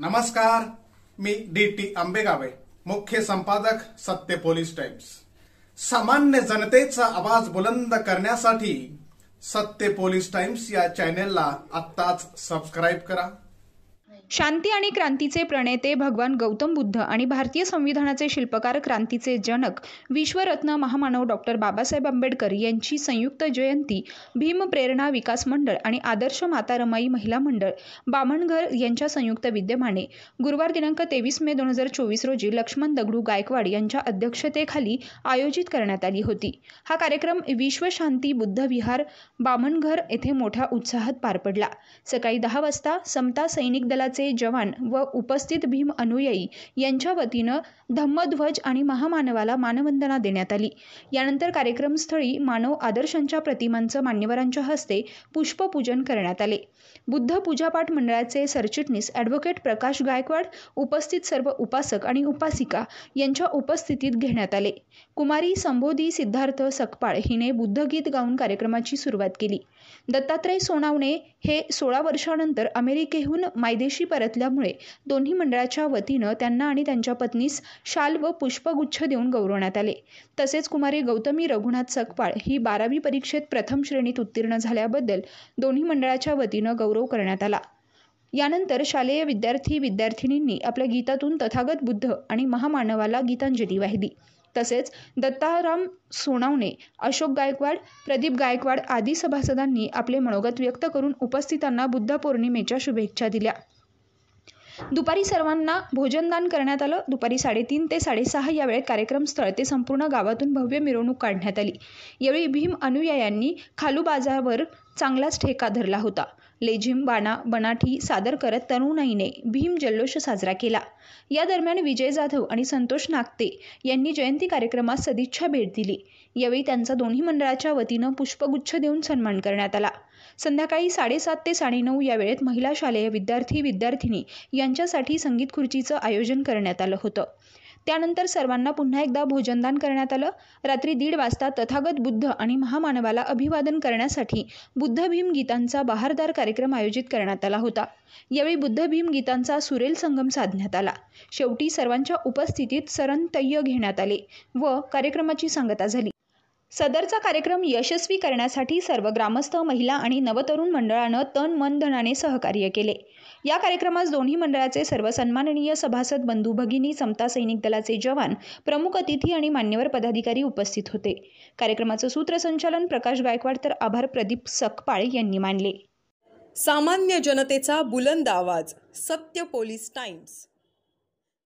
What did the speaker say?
नमस्कार मी D T आंबेगावे मुख्य संपादक सत्य पोलीस टाइम्स सामान्य जनतेचा आवाज बुलंद करण्यासाठी सत्य पोलीस टाइम्स या चॅनेलला आत्ताच सबस्क्राईब करा शांती आणि क्रांतीचे प्रणेते भगवान गौतम बुद्ध आणि भारतीय संविधानाचे शिल्पकार क्रांतीचे जनक विश्वरत्न महामानव डॉक्टर बाबासाहेब आंबेडकर यांची संयुक्त जयंती भीम प्रेरणा विकास मंडळ आणि आदर्श माता रमाई महिला मंडळ बामणघर यांच्या संयुक्त विद्यमाने गुरुवार दिनांक तेवीस मे दोन हजार चोवीस रोजी लक्ष्मण दगडू गायकवाड यांच्या अध्यक्षतेखाली आयोजित करण्यात आली होती हा कार्यक्रम विश्वशांती बुद्ध विहार बामणघर येथे मोठ्या उत्साहात पार पडला सकाळी दहा वाजता समता सैनिक दलाचे दलाचे जवान व उपस्थित भीम अनुयायी यांच्या वतीनं धम्मध्वज आणि महामानवाला मानवंदना देण्यात आली यानंतर कार्यक्रमस्थळी मानव आदर्शांच्या प्रतिमांचं मान्यवरांच्या हस्ते पुष्पपूजन करण्यात आले बुद्ध पूजापाठ मंडळाचे सरचिटणीस ॲडव्होकेट प्रकाश गायकवाड उपस्थित सर्व उपासक आणि उपासिका यांच्या उपस्थितीत घेण्यात आले कुमारी संबोधी सिद्धार्थ सकपाळ हिने बुद्धगीत गाऊन कार्यक्रमाची सुरुवात केली दत्तात्रय सोनावणे हे सोळा वर्षानंतर अमेरिकेहून मायदेशी परतल्यामुळे दोन्ही मंडळाच्या वतीनं त्यांना आणि त्यांच्या पत्नीस शाल व पुष्पगुच्छ देऊन गौरवण्यात आले तसेच कुमारी गौतमी रघुनाथ सकपाळ ही बारावी परीक्षेत प्रथम श्रेणीत उत्तीर्ण झाल्याबद्दल दोन्ही मंडळाच्या वतीनं गौरव करण्यात आला यानंतर शालेय विद्यार्थी विद्यार्थिनींनी आपल्या गीतातून तथागत बुद्ध आणि महामानवाला गीतांजली वाहिली तसेच दत्ताराम सोनावणे अशोक गायकवाड प्रदीप गायकवाड आदी सभासदांनी आपले मनोगत व्यक्त करून उपस्थितांना बुद्ध पौर्णिमेच्या शुभेच्छा दिल्या दुपारी सर्वांना भोजनदान करण्यात आलं दुपारी साडेतीन ते साडेसहा या वेळेत कार्यक्रम स्थळ ते संपूर्ण गावातून भव्य मिरवणूक काढण्यात आली यावेळी भीम अनुयायांनी खालू बाजारावर चांगलाच ठेका धरला होता लेझिम बाणा बनाठी सादर करत तरुणाईने भीम जल्लोष साजरा केला या दरम्यान विजय जाधव आणि संतोष नागते यांनी जयंती कार्यक्रमात सदिच्छा भेट दिली यावेळी त्यांचा दोन्ही मंडळाच्या वतीनं पुष्पगुच्छ देऊन सन्मान करण्यात आला संध्याकाळी साडेसात ते साडेनऊ या वेळेत महिला शालेय विद्यार्थी विद्यार्थिनी यांच्यासाठी संगीत खुर्चीचं आयोजन करण्यात आलं होतं त्यानंतर सर्वांना पुन्हा एकदा भोजनदान करण्यात आलं रात्री दीड वाजता तथागत बुद्ध आणि महामानवाला अभिवादन करण्यासाठी बुद्ध भीम गीतांचा बहारदार कार्यक्रम आयोजित करण्यात आला होता यावेळी बुद्ध भीम गीतांचा सुरेल संगम साधण्यात आला शेवटी सर्वांच्या उपस्थितीत सरंतय्य घेण्यात आले व कार्यक्रमाची सांगता झाली सदरचा कार्यक्रम यशस्वी करण्यासाठी सर्व ग्रामस्थ महिला आणि नवतरुण मंडळानं तन मन धनाने सहकार्य केले या कार्यक्रमास दोन्ही मंडळाचे सर्व सन्माननीय सभासद बंधू भगिनी समता सैनिक दलाचे जवान प्रमुख अतिथी आणि मान्यवर पदाधिकारी उपस्थित होते कार्यक्रमाचं सूत्रसंचालन प्रकाश गायकवाड तर आभार प्रदीप सकपाळ यांनी मानले सामान्य जनतेचा बुलंद आवाज सत्य पोलीस टाइम्स